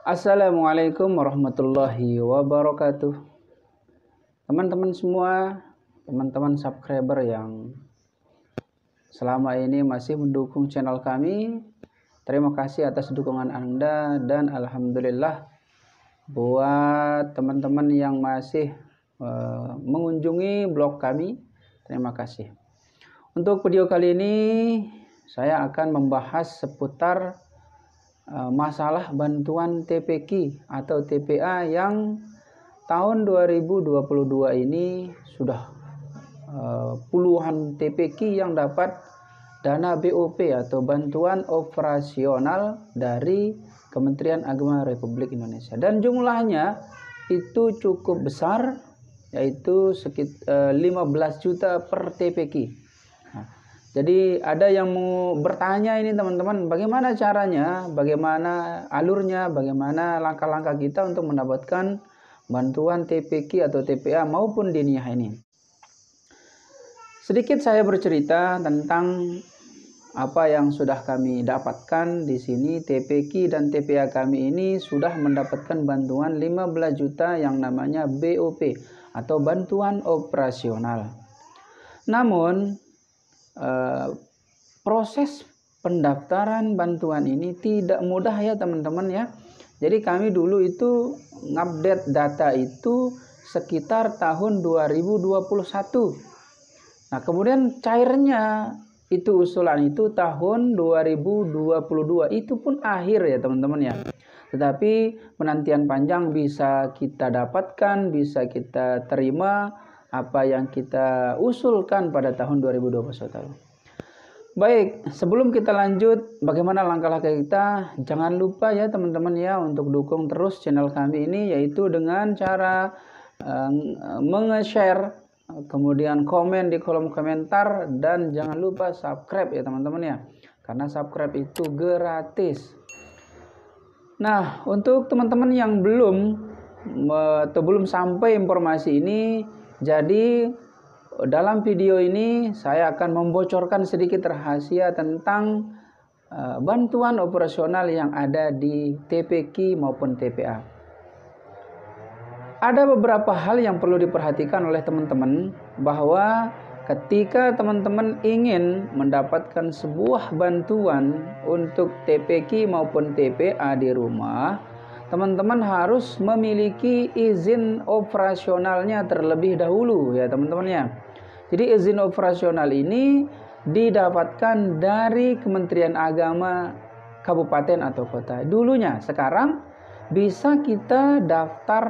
Assalamualaikum warahmatullahi wabarakatuh. Teman-teman semua, teman-teman subscriber yang selama ini masih mendukung channel kami, terima kasih atas dukungan Anda dan alhamdulillah buat teman-teman yang masih eh, mengunjungi blog kami, terima kasih. Untuk video kali ini saya akan membahas seputar Eh, masalah bantuan TPK atau TPA yang tahun 2022 ini sudah eh, puluhan TPK yang dapat dana BOP atau bantuan operasional dari Kementerian Agama Republik Indonesia dan jumlahnya itu cukup besar yaitu sekitar eh, 15 juta per TPK. Jadi ada yang mau bertanya ini teman-teman, bagaimana caranya, bagaimana alurnya, bagaimana langkah-langkah kita untuk mendapatkan bantuan TPK atau TPA maupun diniyah ini. Sedikit saya bercerita tentang apa yang sudah kami dapatkan di sini TPK dan TPA kami ini sudah mendapatkan bantuan 15 juta yang namanya BOP atau bantuan operasional. Namun Eh, proses pendaftaran bantuan ini tidak mudah ya teman-teman ya. Jadi kami dulu itu ngupdate data itu sekitar tahun 2021. Nah, kemudian cairnya itu usulan itu tahun 2022 itu pun akhir ya teman-teman ya. Tetapi penantian panjang bisa kita dapatkan, bisa kita terima apa yang kita usulkan pada tahun 2021 Baik, sebelum kita lanjut bagaimana langkah-langkah kita, jangan lupa ya teman-teman ya untuk dukung terus channel kami ini yaitu dengan cara eh, meng share kemudian komen di kolom komentar dan jangan lupa subscribe ya teman-teman ya. Karena subscribe itu gratis. Nah, untuk teman-teman yang belum eh, atau belum sampai informasi ini jadi dalam video ini saya akan membocorkan sedikit rahasia tentang eh, bantuan operasional yang ada di TPQ maupun TPA. Ada beberapa hal yang perlu diperhatikan oleh teman-teman bahwa ketika teman-teman ingin mendapatkan sebuah bantuan untuk TPQ maupun TPA di rumah, teman-teman harus memiliki izin operasionalnya terlebih dahulu ya teman teman ya. Jadi izin operasional ini didapatkan dari Kementerian Agama kabupaten atau kota. Dulunya, sekarang bisa kita daftar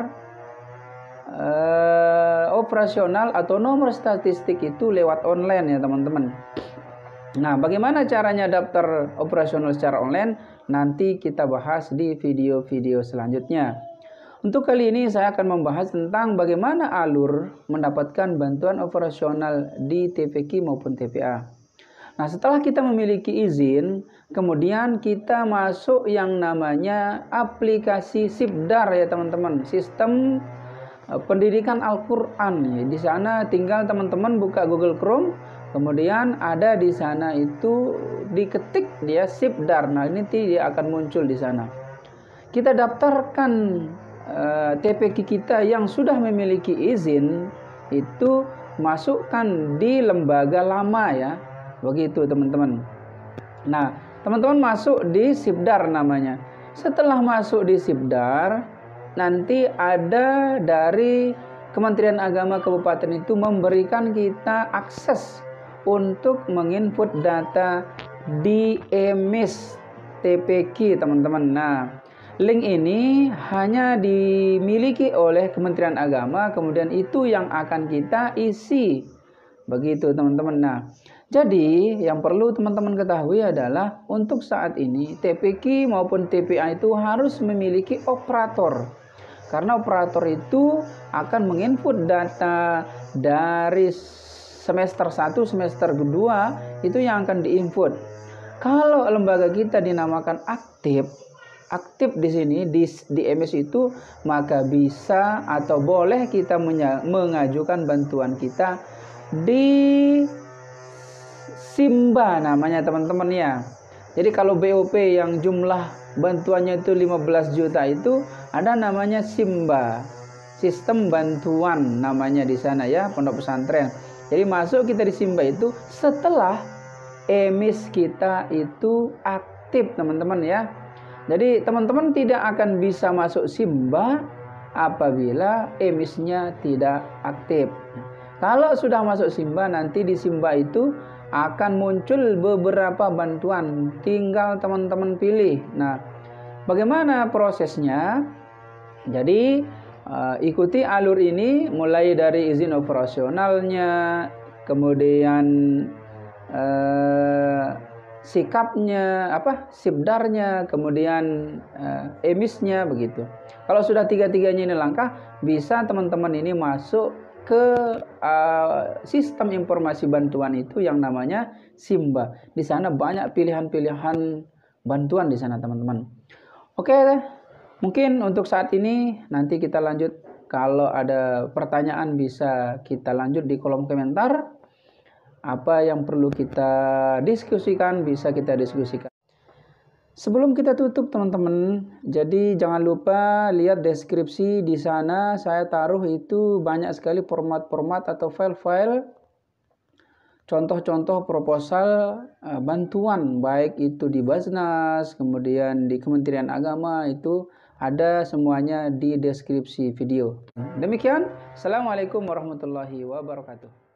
eh, operasional atau nomor statistik itu lewat online ya teman-teman. Nah, bagaimana caranya daftar operasional secara online? Nanti kita bahas di video-video selanjutnya. Untuk kali ini saya akan membahas tentang bagaimana alur mendapatkan bantuan operasional di TVK maupun TPA. Nah, setelah kita memiliki izin, kemudian kita masuk yang namanya aplikasi SIPDAR ya teman-teman, sistem eh, pendidikan Al-Qur'an ya. Di sana tinggal teman-teman buka Google Chrome Kemudian ada di sana itu diketik dia dar. Nah, ini dia akan muncul di sana. Kita daftarkan eh, TPK kita yang sudah memiliki izin itu masukkan di lembaga lama ya. Begitu teman-teman. Nah, teman-teman masuk di sipdar namanya. Setelah masuk di sipdar, nanti ada dari Kementerian Agama Kabupaten itu memberikan kita akses untuk menginput data di e EMIS TPQ teman-teman. Nah, link ini hanya dimiliki oleh Kementerian Agama, kemudian itu yang akan kita isi. Begitu teman-teman. Nah, jadi yang perlu teman-teman ketahui adalah untuk saat ini TPQ maupun TPA itu harus memiliki operator. Karena operator itu akan menginput data dari semester 1, semester kedua itu yang akan diinput. Kalau lembaga kita dinamakan aktif, aktif di sini di, di MS itu maka bisa atau boleh kita mengajukan bantuan kita di Simba namanya teman-teman ya. Jadi kalau BOP yang jumlah bantuannya itu 15 juta itu ada namanya Simba. Sistem bantuan namanya di sana ya, pondok pesantren. Jadi masuk kita di Simba itu setelah emis kita itu aktif teman-teman ya. Jadi teman-teman tidak akan bisa masuk Simba apabila emisnya tidak aktif. Kalau sudah masuk Simba nanti di Simba itu akan muncul beberapa bantuan tinggal teman-teman pilih. Nah, bagaimana prosesnya? Jadi uh, ikuti alur ini mulai dari izin operasionalnya, kemudian uh, sikapnya, apa sibdarnya, kemudian uh, emisnya begitu. Kalau sudah tiga-tiganya ini langkah, bisa teman-teman ini masuk ke uh, sistem informasi bantuan itu yang namanya Simba. Di sana banyak pilihan-pilihan bantuan di sana teman-teman. Oke. Okay. Mungkin untuk saat ini nanti kita lanjut kalau ada pertanyaan bisa kita lanjut di kolom komentar. Apa yang perlu kita diskusikan bisa kita diskusikan. Sebelum kita tutup teman-teman, jadi jangan lupa lihat deskripsi di sana saya taruh itu banyak sekali format-format atau file-file contoh-contoh proposal eh, bantuan baik itu di Basnas, kemudian di Kementerian Agama itu ada semuanya di deskripsi video. Demikian, Assalamualaikum warahmatullahi wabarakatuh.